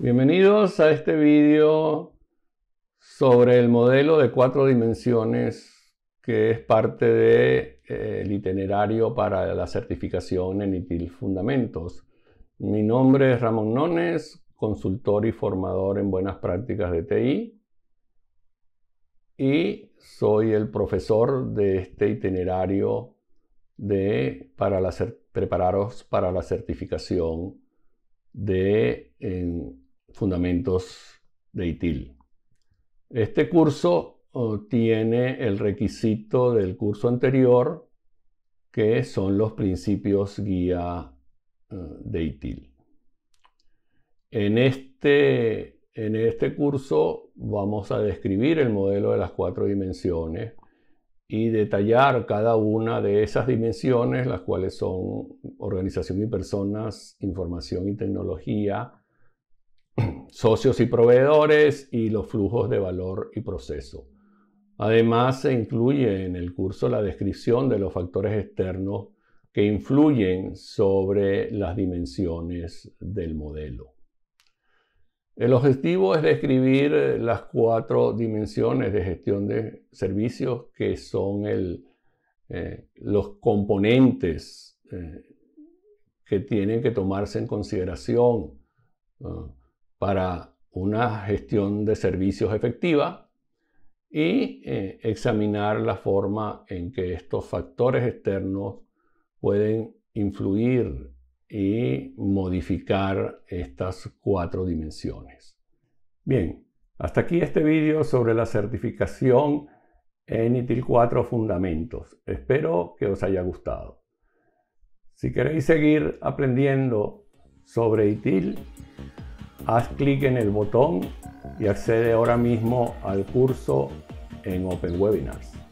Bienvenidos a este vídeo sobre el modelo de cuatro dimensiones que es parte del de, eh, itinerario para la certificación en ITIL Fundamentos. Mi nombre es Ramón Nones, consultor y formador en buenas prácticas de TI y soy el profesor de este itinerario de, para prepararos para la certificación de Fundamentos de ITIL. Este curso oh, tiene el requisito del curso anterior, que son los principios guía eh, de ITIL. En este, en este curso vamos a describir el modelo de las cuatro dimensiones y detallar cada una de esas dimensiones, las cuales son organización y personas, información y tecnología, socios y proveedores y los flujos de valor y proceso. Además, se incluye en el curso la descripción de los factores externos que influyen sobre las dimensiones del modelo. El objetivo es describir las cuatro dimensiones de gestión de servicios que son eh, los componentes eh, que tienen que tomarse en consideración para una gestión de servicios efectiva y eh, examinar la forma en que estos factores externos pueden influir y modificar estas cuatro dimensiones. Bien, hasta aquí este vídeo sobre la certificación en ITIL 4 Fundamentos. Espero que os haya gustado. Si queréis seguir aprendiendo sobre ITIL, Haz clic en el botón y accede ahora mismo al curso en Open Webinars.